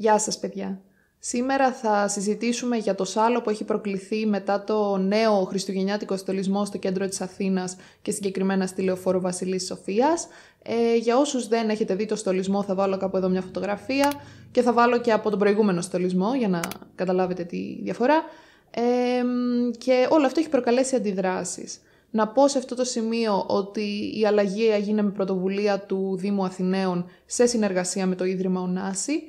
Γεια σας παιδιά. Σήμερα θα συζητήσουμε για το σάλο που έχει προκληθεί μετά το νέο χριστουγεννιάτικο στολισμό στο κέντρο της Αθήνας και συγκεκριμένα στη Λεωφόρο Βασιλής Σοφίας. Ε, για όσους δεν έχετε δει το στολισμό θα βάλω κάπου εδώ μια φωτογραφία και θα βάλω και από τον προηγούμενο στολισμό για να καταλάβετε τη διαφορά. Ε, και όλο αυτό έχει προκαλέσει αντιδράσεις. Να πω σε αυτό το σημείο ότι η αλλαγή έγινε με πρωτοβουλία του Δήμου Αθηναίων σε συνεργασία με το Ίδρυμα Ωνάση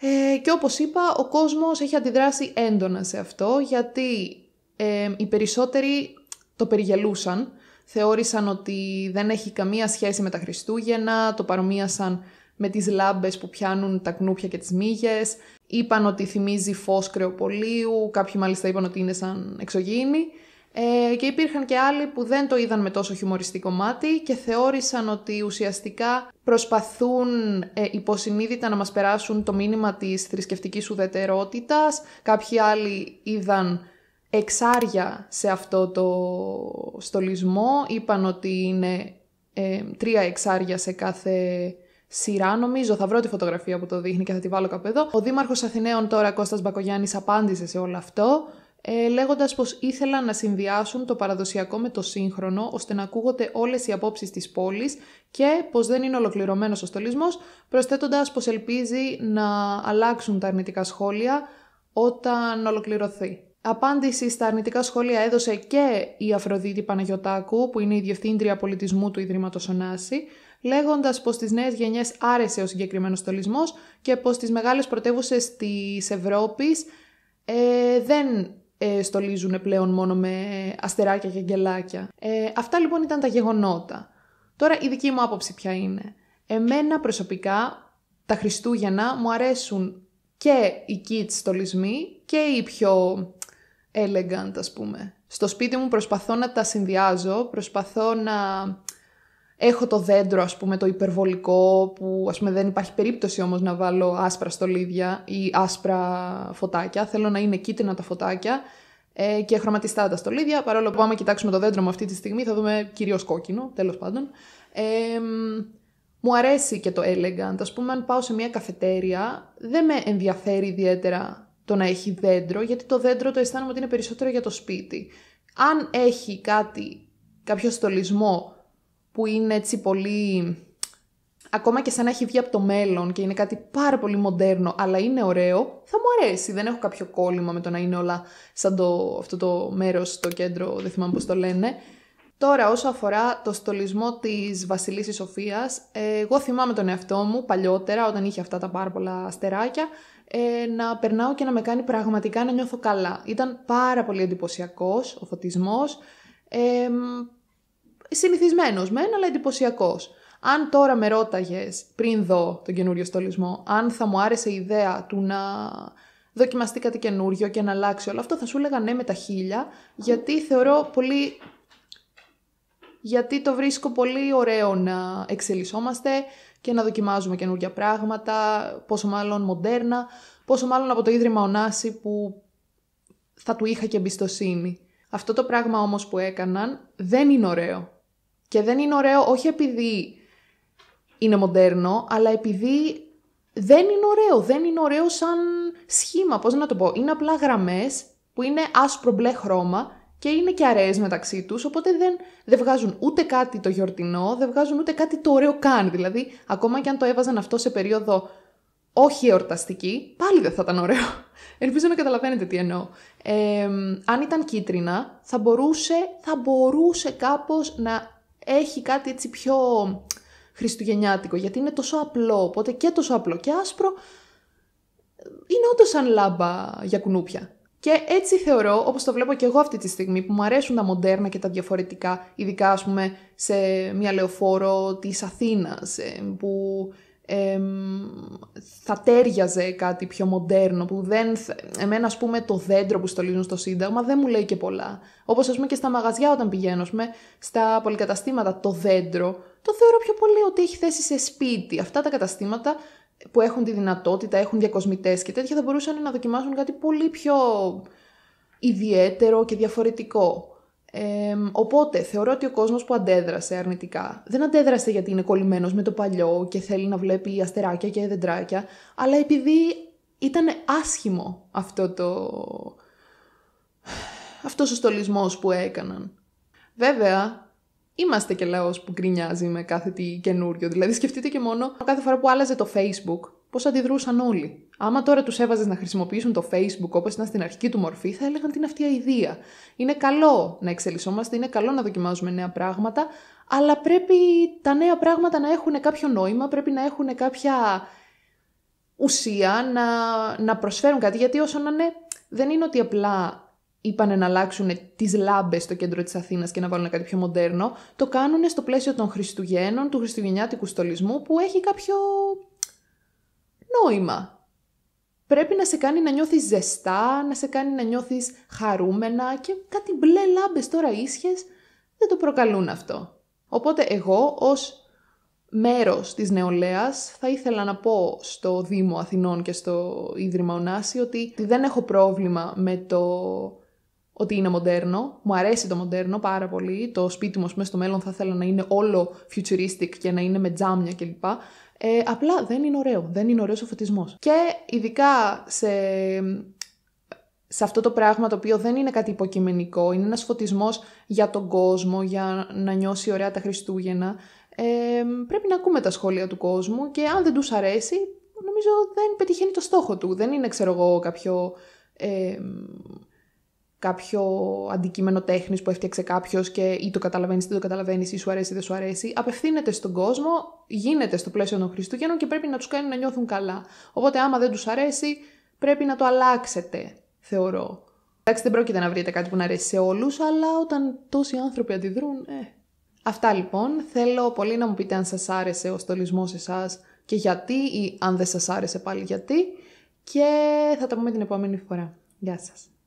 ε, και όπως είπα, ο κόσμος έχει αντιδράσει έντονα σε αυτό, γιατί οι περισσότεροι το περιγελούσαν, θεώρησαν ότι δεν έχει καμία σχέση με τα Χριστούγεννα, το παρομοίασαν με τις λάμπες που πιάνουν τα κνούπια και τις μύγες, είπαν ότι θυμίζει φως κρεοπολίου, κάποιοι μάλιστα είπαν ότι είναι σαν εξωγήινοι, ε, και υπήρχαν και άλλοι που δεν το είδαν με τόσο χιουμοριστικό μάτι και θεώρησαν ότι ουσιαστικά προσπαθούν ε, υποσυνείδητα να μας περάσουν το μήνυμα της θρησκευτικής ουδετερότητας. Κάποιοι άλλοι είδαν εξάρια σε αυτό το στολισμό, είπαν ότι είναι ε, τρία εξάρια σε κάθε σειρά νομίζω, θα βρω τη φωτογραφία που το δείχνει και θα τη βάλω κάπου εδώ. Ο Δήμαρχος Αθηναίων τώρα Κώστας Μπακογιάννης απάντησε σε όλο αυτό ε, λέγοντας πως ήθελαν να συνδυάσουν το παραδοσιακό με το σύγχρονο, ώστε να ακούγονται όλες οι απόψεις της πόλης και πως δεν είναι ολοκληρωμένος ο στολισμός, προσθέτοντας πως ελπίζει να αλλάξουν τα αρνητικά σχόλια όταν ολοκληρωθεί. Απάντηση στα αρνητικά σχόλια έδωσε και η Αφροδίτη Παναγιωτάκου, που είναι η Διευθύντρια Πολιτισμού του Ιδρύματος Ωνάση, λέγοντας πως στις νέες γενιές άρεσε ο συγκεκριμένος στολισμός και πως στις μεγάλες πρωτεύουσες της Ευρώπης ε, δεν ε, στολίζουν πλέον μόνο με αστεράκια και αγγελάκια. Ε, αυτά λοιπόν ήταν τα γεγονότα. Τώρα η δική μου άποψη ποια είναι. Εμένα προσωπικά τα Χριστούγεννα μου αρέσουν και οι kids στολισμοί και οι πιο elegant ας πούμε. Στο σπίτι μου προσπαθώ να τα συνδυάζω, προσπαθώ να Έχω το δέντρο, ας πούμε, το υπερβολικό, που ας πούμε δεν υπάρχει περίπτωση όμως να βάλω άσπρα στολίδια ή άσπρα φωτάκια. Θέλω να είναι κίτρινα τα φωτάκια ε, και χρωματιστά τα στολίδια. Παρόλο που άμα κοιτάξουμε το δέντρο μου αυτή τη στιγμή θα δούμε κυρίως κόκκινο, τέλος πάντων. Ε, μου αρέσει και το elegant. Ας πούμε, αν πάω σε μια καφετέρια, δεν με ενδιαφέρει ιδιαίτερα το να έχει δέντρο, γιατί το δέντρο το αισθάνομαι ότι είναι περισσότερο για το σπίτι. Αν έχει κάτι, κάποιο στολισμό που είναι έτσι πολύ... Ακόμα και σαν να έχει βγει από το μέλλον και είναι κάτι πάρα πολύ μοντέρνο, αλλά είναι ωραίο, θα μου αρέσει. Δεν έχω κάποιο κόλλημα με το να είναι όλα σαν το, αυτό το μέρος, το κέντρο, δεν θυμάμαι πώς το λένε. Τώρα, όσο αφορά το στολισμό της Βασιλής Σοφίας, ε, εγώ θυμάμαι τον εαυτό μου παλιότερα, όταν είχε αυτά τα πάρα πολλά αστεράκια, ε, να περνάω και να με κάνει πραγματικά να νιώθω καλά. Ήταν πάρα πολύ εντυπωσιακός ο φωτισμός συνηθισμένος μεν, αλλά εντυπωσιακός. Αν τώρα με ρώταγες πριν δω τον καινούριο στολισμό, αν θα μου άρεσε η ιδέα του να δοκιμαστεί κάτι καινούριο και να αλλάξει όλο αυτό, θα σου έλεγα ναι με τα χίλια, γιατί θεωρώ πολύ. Γιατί το βρίσκω πολύ ωραίο να εξελισσόμαστε και να δοκιμάζουμε καινούργια πράγματα, πόσο μάλλον μοντέρνα, πόσο μάλλον από το Ίδρυμα Ονάση που θα του είχα και εμπιστοσύνη. Αυτό το πράγμα όμως που έκαναν δεν είναι ωραίο. Και δεν είναι ωραίο όχι επειδή είναι μοντέρνο, αλλά επειδή δεν είναι ωραίο. Δεν είναι ωραίο σαν σχήμα, πώς να το πω. Είναι απλά γραμμές που είναι άσπρο μπλε χρώμα και είναι και αραιές μεταξύ τους, οπότε δεν, δεν βγάζουν ούτε κάτι το γιορτινό, δεν βγάζουν ούτε κάτι το ωραίο καν. Δηλαδή, ακόμα και αν το έβαζαν αυτό σε περίοδο όχι εορταστική, πάλι δεν θα ήταν ωραίο. Ελπίζω να καταλαβαίνετε τι εννοώ. αν ήταν κίτρινα, θα μπορούσε, θα μπορούσε κάπως να έχει κάτι έτσι πιο χριστουγεννιάτικο, γιατί είναι τόσο απλό, οπότε και τόσο απλό και άσπρο, είναι όντως σαν λάμπα για κουνούπια. Και έτσι θεωρώ, όπως το βλέπω και εγώ αυτή τη στιγμή, που μου αρέσουν τα μοντέρνα και τα διαφορετικά, ειδικά ας πούμε σε μια λεωφόρο της Αθήνας, ε, που θα τέριαζε κάτι πιο μοντέρνο που δεν... Εμένα ας πούμε το δέντρο που στολίζουν στο Σύνταγμα δεν μου λέει και πολλά. Όπως ας πούμε και στα μαγαζιά όταν πηγαίνω, πούμε, στα πολυκαταστήματα το δέντρο το θεωρώ πιο πολύ ότι έχει θέση σε σπίτι. Αυτά τα καταστήματα που έχουν τη δυνατότητα, έχουν διακοσμητές και τέτοια θα μπορούσαν να δοκιμάσουν κάτι πολύ πιο ιδιαίτερο και διαφορετικό οπότε θεωρώ ότι ο κόσμος που αντέδρασε αρνητικά δεν αντέδρασε γιατί είναι κολλημένος με το παλιό και θέλει να βλέπει αστεράκια και δεντράκια, αλλά επειδή ήταν άσχημο αυτό το... αυτός ο στολισμός που έκαναν. Βέβαια, είμαστε και λαός που γκρινιάζει με κάθε τι καινούριο. Δηλαδή σκεφτείτε και μόνο κάθε φορά που άλλαζε το Facebook πώς αντιδρούσαν όλοι. Άμα τώρα τους έβαζες να χρησιμοποιήσουν το Facebook όπως ήταν στην αρχική του μορφή, θα έλεγαν την αυτή ιδέα. Είναι καλό να εξελισσόμαστε, είναι καλό να δοκιμάζουμε νέα πράγματα, αλλά πρέπει τα νέα πράγματα να έχουν κάποιο νόημα, πρέπει να έχουν κάποια ουσία, να, να προσφέρουν κάτι. Γιατί όσο να είναι, δεν είναι ότι απλά είπαν να αλλάξουν τις λάμπες στο κέντρο της Αθήνας και να βάλουν κάτι πιο μοντέρνο. Το κάνουν στο πλαίσιο των Χριστουγέννων, του Χριστουγεννιάτικου στολισμού, που έχει κάποιο νόημα. Πρέπει να σε κάνει να νιώθεις ζεστά, να σε κάνει να νιώθεις χαρούμενα και κάτι μπλε λάμπες τώρα ίσχες δεν το προκαλούν αυτό. Οπότε εγώ ως μέρος της νεολαίας θα ήθελα να πω στο Δήμο Αθηνών και στο Ίδρυμα Ωνάση ότι δεν έχω πρόβλημα με το ότι είναι μοντέρνο. Μου αρέσει το μοντέρνο πάρα πολύ. Το σπίτι μου, πούμε, στο μέλλον θα ήθελα να είναι όλο futuristic και να είναι με τζάμια κλπ. Ε, απλά δεν είναι ωραίο. Δεν είναι ωραίος ο φωτισμός. Και ειδικά σε, σε αυτό το πράγμα το οποίο δεν είναι κάτι υποκειμενικό, είναι ένας φωτισμός για τον κόσμο, για να νιώσει ωραία τα Χριστούγεννα, ε, πρέπει να ακούμε τα σχόλια του κόσμου και αν δεν τους αρέσει, νομίζω δεν πετυχαίνει το στόχο του. Δεν είναι, ξέρω εγώ, κάποιο... Ε, κάποιο αντικείμενο τέχνης που έφτιαξε κάποιος και ή το καταλαβαίνεις ή δεν το καταλαβαίνεις ή σου αρέσει ή δεν σου αρέσει, απευθύνεται στον κόσμο, γίνεται στο πλαίσιο των Χριστουγέννων και πρέπει να τους κάνει να νιώθουν καλά. Οπότε, άμα δεν τους αρέσει, πρέπει να το αλλάξετε, θεωρώ. Εντάξει, δεν πρόκειται να βρείτε κάτι που να αρέσει σε όλους, αλλά όταν τόσοι άνθρωποι αντιδρούν, ε. Αυτά λοιπόν. Θέλω πολύ να μου πείτε αν σας άρεσε ο στολισμός εσάς και γιατί, ή αν δεν σας άρεσε πάλι γιατί. Και θα τα πούμε την επόμενη φορά. Γεια σας.